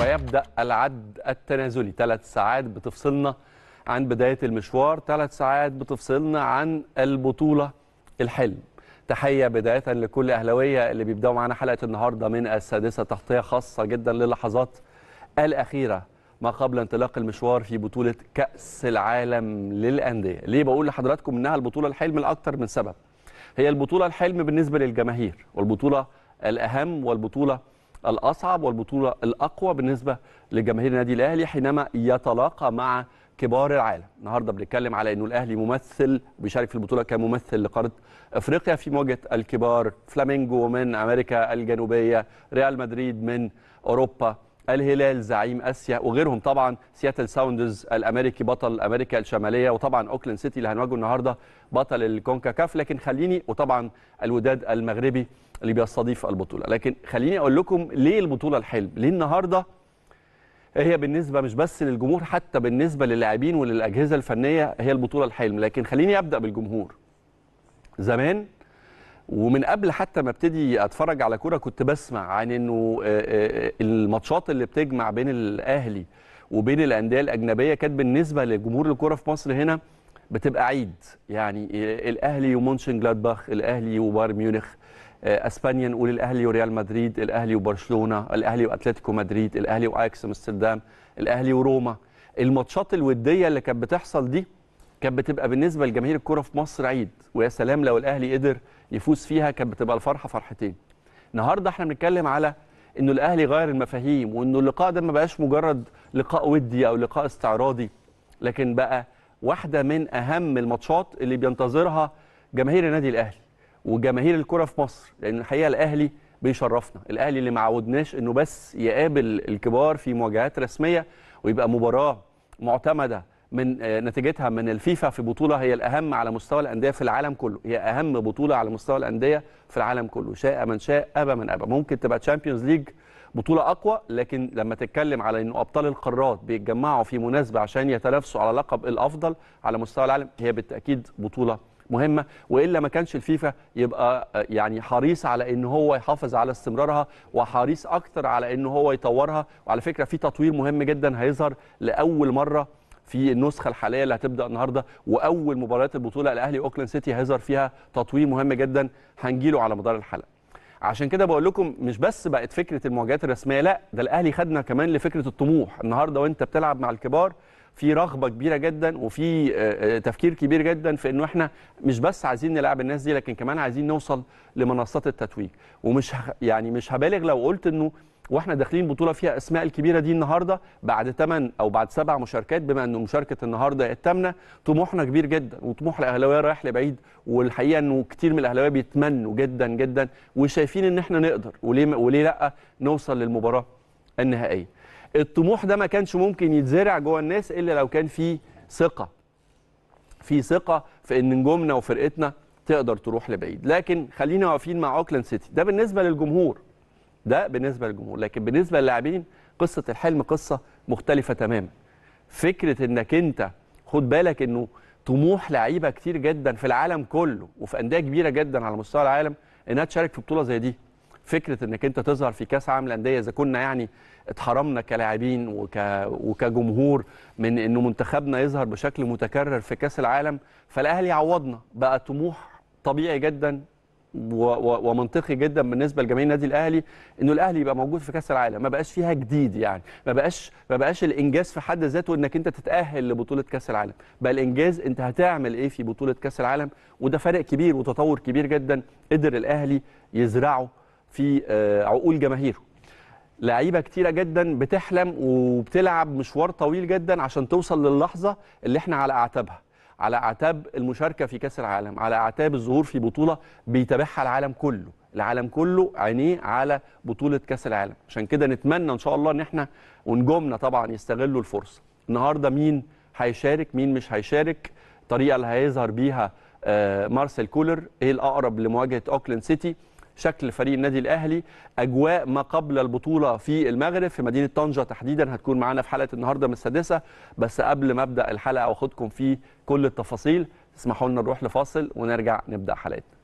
ويبدأ العد التنازلي ثلاث ساعات بتفصلنا عن بداية المشوار ثلاث ساعات بتفصلنا عن البطولة الحلم تحية بداية لكل اهلاويه اللي بيبدأوا معانا حلقة النهاردة من السادسة تغطية خاصة جدا للحظات الأخيرة ما قبل انطلاق المشوار في بطولة كأس العالم للأندية ليه بقول لحضراتكم إنها البطولة الحلم الاكثر من سبب هي البطولة الحلم بالنسبة للجماهير والبطولة الأهم والبطولة الاصعب والبطوله الاقوى بالنسبه لجماهير النادي الاهلي حينما يتلاقى مع كبار العالم النهارده بنتكلم على انه الاهلي ممثل بيشارك في البطوله كممثل لقاره افريقيا في مواجهه الكبار فلامينجو من امريكا الجنوبيه ريال مدريد من اوروبا الهلال زعيم اسيا وغيرهم طبعا سياتل ساوندرز الامريكي بطل امريكا الشماليه وطبعا اوكلاند سيتي اللي هنواجهه النهارده بطل الكونكاكاف لكن خليني وطبعا الوداد المغربي اللي بيستضيف البطوله لكن خليني اقول لكم ليه البطوله الحلم ليه النهارده هي بالنسبه مش بس للجمهور حتى بالنسبه للاعبين وللاجهزه الفنيه هي البطوله الحلم لكن خليني ابدا بالجمهور زمان ومن قبل حتى ما ابتدي اتفرج على كوره كنت بسمع عن انه آه، آه، الماتشات اللي بتجمع بين الاهلي وبين الانديه الاجنبيه كانت بالنسبه لجمهور الكوره في مصر هنا بتبقى عيد يعني آه، الاهلي ومونشن جلادباخ الاهلي وبايرن ميونخ اسبانيا نقول الاهلي وريال مدريد الاهلي وبرشلونه الاهلي واتلتيكو مدريد الاهلي واياكس امستردام الاهلي وروما الماتشات الوديه اللي كانت بتحصل دي كانت بتبقى بالنسبه لجماهير الكوره في مصر عيد ويا سلام لو الاهلي قدر يفوز فيها كانت بتبقى الفرحه فرحتين النهارده احنا بنتكلم على انه الاهلي غير المفاهيم وانه اللقاء ده ما بقاش مجرد لقاء ودي او لقاء استعراضي لكن بقى واحده من اهم الماتشات اللي بينتظرها جماهير النادي الاهلي وجماهير الكره في مصر لان الحقيقه الاهلي بيشرفنا الاهلي اللي ما عودناش انه بس يقابل الكبار في مواجهات رسميه ويبقى مباراه معتمده من آه، نتيجتها من الفيفا في بطوله هي الاهم على مستوى الانديه في العالم كله هي اهم بطوله على مستوى الانديه في العالم كله شاء من شاء ابى من ابى ممكن تبقى تشامبيونز ليج بطوله اقوى لكن لما تتكلم على انه ابطال القارات بيتجمعوا في مناسبه عشان يتنافسوا على لقب الافضل على مستوى العالم هي بالتاكيد بطوله مهمه والا ما كانش الفيفا يبقى آه، يعني حريص على ان هو يحافظ على استمرارها وحريص اكتر على ان هو يطورها وعلى فكره في تطوير مهم جدا هيظهر لاول مره في النسخه الحاليه اللي هتبدا النهارده واول مباريات البطوله الاهلي اوكلاند سيتي هيظهر فيها تطوير مهم جدا هنجيله على مدار الحلقه عشان كده بقول لكم مش بس بقت فكره المواجهات الرسميه لا ده الاهلي خدنا كمان لفكره الطموح النهارده وانت بتلعب مع الكبار في رغبه كبيره جدا وفي آه، آه، تفكير كبير جدا في انه احنا مش بس عايزين نلعب الناس دي لكن كمان عايزين نوصل لمنصات التتويج ومش يعني مش هبالغ لو قلت انه واحنا داخلين بطوله فيها اسماء الكبيره دي النهارده بعد 8 او بعد سبع مشاركات بما انه مشاركه النهارده الثامنه طموحنا كبير جدا وطموح الاهلاويه رايح لبعيد والحقيقه انه كتير من الاهلاويه بيتمنوا جدا جدا وشايفين ان احنا نقدر وليه وليه لا نوصل للمباراه النهائيه الطموح ده ما كانش ممكن يتزرع جوه الناس الا لو كان في ثقه في ثقه في ان نجومنا وفرقتنا تقدر تروح لبعيد لكن خلينا واقفين مع اوكلاند سيتي ده بالنسبه للجمهور ده بالنسبه للجمهور لكن بالنسبه للاعبين قصه الحلم قصه مختلفه تماما فكره انك انت خد بالك انه طموح لعيبه كتير جدا في العالم كله وفي انديه كبيره جدا على مستوى العالم انها تشارك في بطوله زي دي فكره انك انت تظهر في كاس عالم الانديه اذا كنا يعني اتحرمنا كلاعبين وك... وكجمهور من انه منتخبنا يظهر بشكل متكرر في كاس العالم فالاهلي عوضنا بقى طموح طبيعي جدا و... و... ومنطقي جدا بالنسبه لجميع النادي الاهلي انه الاهلي يبقى موجود في كاس العالم ما بقاش فيها جديد يعني ما بقاش ما بقاش الانجاز في حد ذاته انك انت تتاهل لبطوله كاس العالم بقى الانجاز انت هتعمل ايه في بطوله كاس العالم وده فرق كبير وتطور كبير جدا قدر الاهلي يزرعه في آه، عقول جماهيره لعيبه كتيره جدا بتحلم وبتلعب مشوار طويل جدا عشان توصل للحظه اللي احنا على اعتابها على اعتاب المشاركه في كاس العالم على اعتاب الظهور في بطوله بيتابعها العالم كله العالم كله عينيه على بطوله كاس العالم عشان كده نتمنى ان شاء الله ان احنا ونجومنا طبعا يستغلوا الفرصه النهارده مين هيشارك مين مش هيشارك الطريقه اللي هيظهر بيها آه، مارسيل كولر ايه الاقرب لمواجهه اوكلاند سيتي شكل فريق النادي الاهلي اجواء ما قبل البطوله في المغرب في مدينه طنجه تحديدا هتكون معانا في حلقه النهارده من السادسه بس قبل ما ابدا الحلقه واخدكم في كل التفاصيل اسمحوا لنا نروح لفاصل ونرجع نبدا حلقتنا